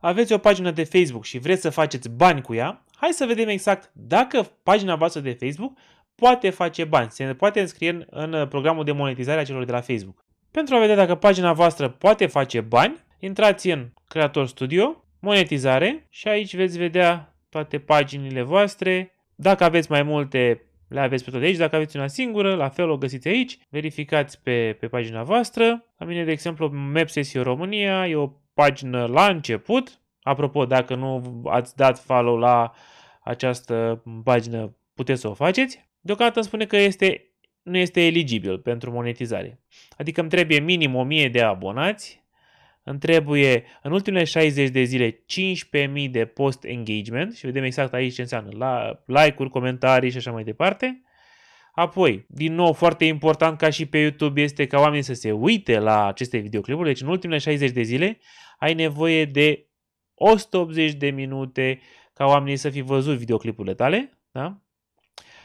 aveți o pagină de Facebook și vreți să faceți bani cu ea, hai să vedem exact dacă pagina voastră de Facebook poate face bani, se poate înscrie în, în uh, programul de monetizare a celor de la Facebook. Pentru a vedea dacă pagina voastră poate face bani, intrați în Creator Studio, monetizare și aici veți vedea toate paginile voastre. Dacă aveți mai multe, le aveți pe toate aici. Dacă aveți una singură, la fel o găsiți aici. Verificați pe, pe pagina voastră. La mine, de exemplu, Mapsesio România e o pagină la început. Apropo, dacă nu ați dat follow la această pagină, puteți să o faceți. Deocamdată spune că este, nu este eligibil pentru monetizare. Adică îmi trebuie minim 1000 de abonați, îmi trebuie în ultimele 60 de zile 15.000 de post engagement și vedem exact aici ce înseamnă la like-uri, comentarii și așa mai departe. Apoi, din nou, foarte important ca și pe YouTube este ca oamenii să se uite la aceste videoclipuri, deci în ultimele 60 de zile ai nevoie de 180 de minute ca oamenii să fi văzut videoclipurile tale. Da?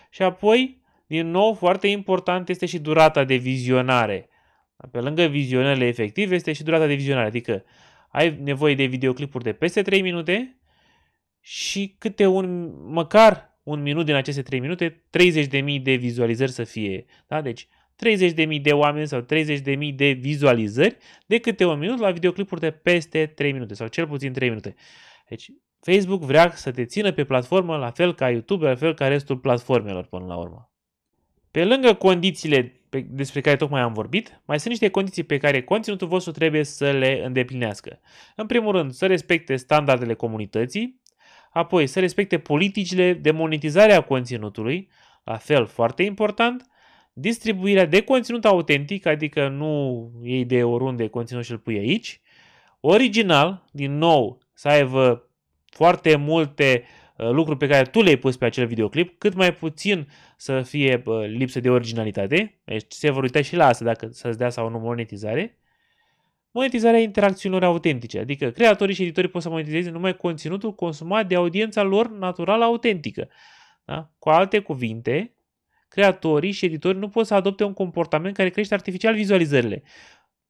Și apoi, din nou, foarte important este și durata de vizionare. Pe lângă vizionările efective este și durata de vizionare, adică ai nevoie de videoclipuri de peste 3 minute și câte un, măcar un minut din aceste 3 minute, 30.000 de vizualizări să fie. Da? Deci 30.000 de oameni sau 30.000 de vizualizări de câte un minut la videoclipuri de peste 3 minute sau cel puțin 3 minute. Deci Facebook vrea să te țină pe platformă la fel ca YouTube, la fel ca restul platformelor până la urmă. Pe lângă condițiile despre care tocmai am vorbit, mai sunt niște condiții pe care conținutul vostru trebuie să le îndeplinească. În primul rând, să respecte standardele comunității, apoi să respecte politicile de monetizare a conținutului, la fel foarte important, distribuirea de conținut autentic, adică nu iei de oriunde conținut și îl pui aici, original, din nou, să aibă foarte multe uh, lucruri pe care tu le-ai pus pe acel videoclip, cât mai puțin să fie lipsă de originalitate, deci se vor uita și la asta dacă să-ți dea sau nu monetizare, monetizarea interacțiunilor autentice, adică creatorii și editorii pot să monetizeze numai conținutul consumat de audiența lor naturală autentică. Da? Cu alte cuvinte, creatorii și editorii nu pot să adopte un comportament care crește artificial vizualizările.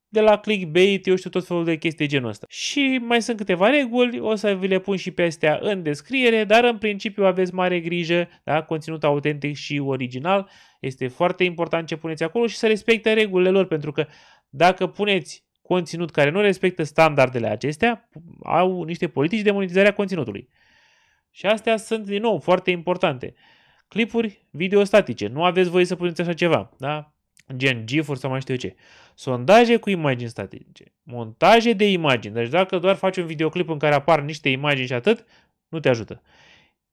De la clickbait, eu știu tot felul de chestii de genul ăsta. Și mai sunt câteva reguli, o să vi le pun și pe astea în descriere, dar în principiu aveți mare grijă, da? conținut autentic și original. Este foarte important ce puneți acolo și să respecte regulile lor, pentru că dacă puneți conținut care nu respectă standardele acestea, au niște politici de monetizare a conținutului. Și astea sunt, din nou, foarte importante clipuri video statice. Nu aveți voie să puneți așa ceva, da? gen GIF-uri sau mai știu eu ce. Sondaje cu imagini statice. Montaje de imagini. Deci dacă doar faci un videoclip în care apar niște imagini și atât, nu te ajută.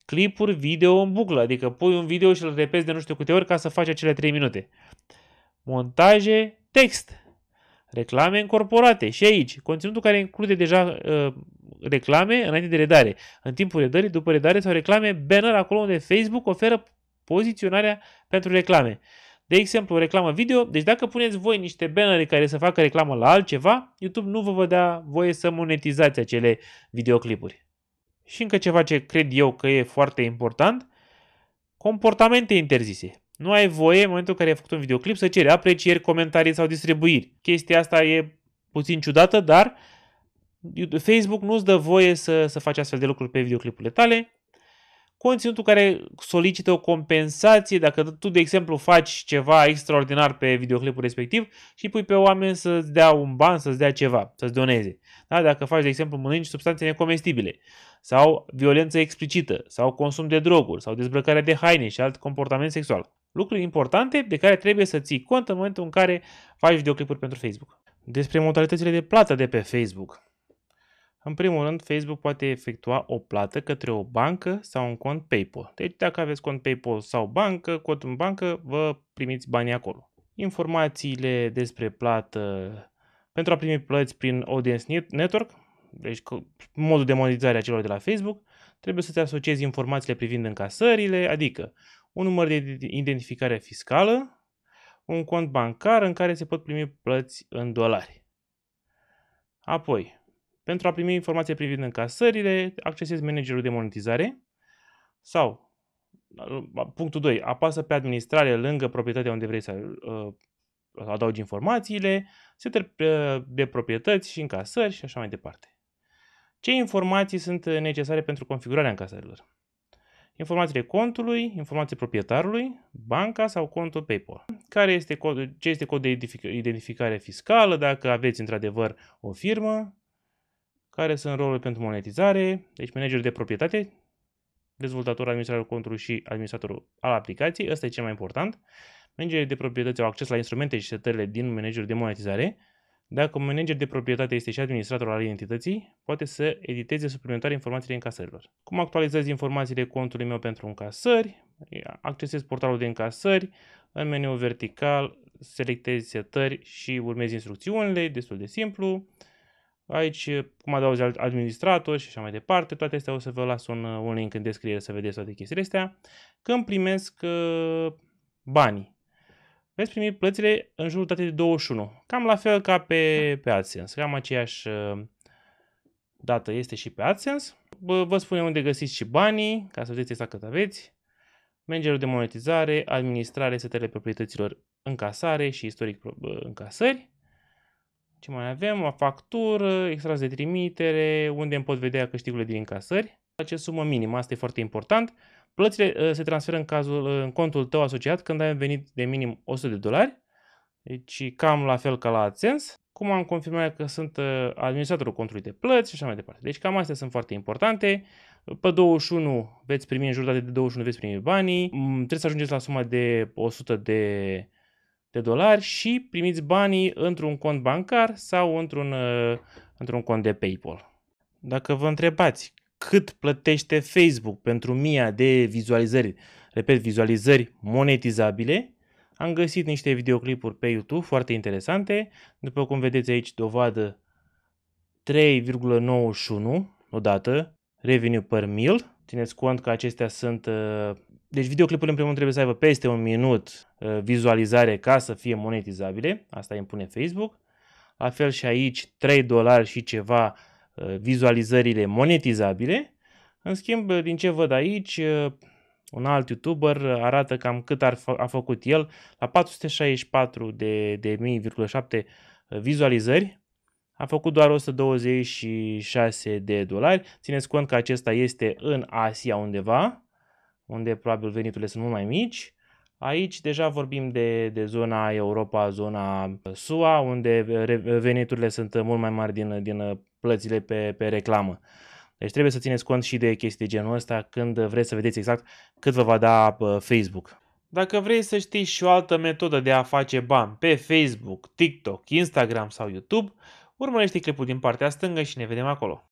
Clipuri video în buclă, adică pui un video și îl repezi de nu știu câte ori ca să faci acele 3 minute. Montaje text. Reclame încorporate. Și aici, conținutul care include deja uh, reclame înainte de redare, în timpul redării, după redare sau reclame banner acolo unde Facebook oferă poziționarea pentru reclame. De exemplu, o reclamă video, deci dacă puneți voi niște bannere care să facă reclamă la altceva, YouTube nu vă va da voie să monetizați acele videoclipuri. Și încă ceva ce cred eu că e foarte important, comportamente interzise. Nu ai voie, în momentul în care ai făcut un videoclip, să ceri aprecieri, comentarii sau distribuiri. Chestia asta e puțin ciudată, dar Facebook nu-ți dă voie să, să faci astfel de lucruri pe videoclipurile tale. Conținutul care solicită o compensație, dacă tu, de exemplu, faci ceva extraordinar pe videoclipul respectiv și pui pe oameni să-ți dea un ban, să-ți dea ceva, să-ți doneze. Da? Dacă faci, de exemplu, mănânci substanțe necomestibile sau violență explicită sau consum de droguri sau dezbrăcarea de haine și alt comportament sexual. Lucruri importante de care trebuie să ții cont în momentul în care faci videoclipuri pentru Facebook. Despre modalitățile de plată de pe Facebook. În primul rând, Facebook poate efectua o plată către o bancă sau un cont PayPal. Deci dacă aveți cont PayPal sau bancă, cont în bancă, vă primiți banii acolo. Informațiile despre plată pentru a primi plăți prin Audience Network, deci modul de monetizare a celor de la Facebook, trebuie să-ți asociezi informațiile privind încasările, adică un număr de identificare fiscală, un cont bancar în care se pot primi plăți în dolari. Apoi, pentru a primi informații privind încasările, accesezi managerul de monetizare sau, punctul 2, apasă pe administrare lângă proprietatea unde vrei să uh, adaugi informațiile, setări uh, de proprietăți și încasări și așa mai departe. Ce informații sunt necesare pentru configurarea încasărilor? informațiile contului, informații proprietarului, banca sau contul PayPal. Care este cod, ce este cod de identificare fiscală, dacă aveți într-adevăr o firmă, care sunt rolurile pentru monetizare, deci manager de proprietate, dezvoltatorul, administratorul contului și administratorul al aplicației, ăsta e cel mai important. Managerii de proprietate au acces la instrumente și setările din managerul de monetizare, dacă un manager de proprietate este și administratorul al identității, poate să editeze suplimentare informațiile încasărilor. Cum actualizez informațiile contului meu pentru încasări? Accesez portalul de încasări, în meniu vertical selectez setări și urmezi instrucțiunile, destul de simplu. Aici, cum adaugi administrator și așa mai departe, toate astea o să vă las un, un link în descriere să vedeți toate chestiile astea. Când primesc uh, banii, veți primi plățile în jurul datei de 21. Cam la fel ca pe, da. pe AdSense. Cam aceeași uh, dată este și pe AdSense. Vă, vă spunem unde găsiți și banii, ca să vedeți exact cât aveți. Managerul de monetizare, administrare, setele proprietăților încasare și istoric uh, încasări. Ce mai avem? O factură, extras de trimitere, unde îmi pot vedea câștigurile din încasări. Acest sumă minimă, asta e foarte important. Plățile ă, se transferă în, cazul, ă, în contul tău asociat când ai venit de minim 100 de dolari. Deci cam la fel ca la AdSense. Cum am confirmat că sunt ă, administratorul contului de plăți și așa mai departe. Deci cam astea sunt foarte importante. Pe 21 veți primi, în jur de 21 veți primi banii. Mm, trebuie să ajungeți la suma de 100 de de dolari și primiți banii într-un cont bancar sau într-un, uh, într-un cont de PayPal. Dacă vă întrebați cât plătește Facebook pentru mia de vizualizări, repet, vizualizări monetizabile, am găsit niște videoclipuri pe YouTube foarte interesante. După cum vedeți aici, dovadă 3,91 odată revenue per mil. Țineți cont că acestea sunt uh, deci videoclipurile în primul rând trebuie să aibă peste un minut uh, vizualizare ca să fie monetizabile, asta îi impune Facebook. La fel și aici 3 dolari și ceva uh, vizualizările monetizabile. În schimb, uh, din ce văd aici, un alt YouTuber arată cam cât ar fă, a făcut el la 464 de, de 1.7 vizualizări. A făcut doar 126 de dolari. Țineți cont că acesta este în Asia undeva unde probabil veniturile sunt mult mai mici. Aici deja vorbim de, de zona Europa, zona uh, SUA, unde veniturile sunt uh, mult mai mari din, uh, din plățile pe, pe reclamă. Deci trebuie să țineți cont și de chestii de genul ăsta când vreți să vedeți exact cât vă va da Facebook. Dacă vrei să știi și o altă metodă de a face bani pe Facebook, TikTok, Instagram sau YouTube, urmărește clipul din partea stângă și ne vedem acolo.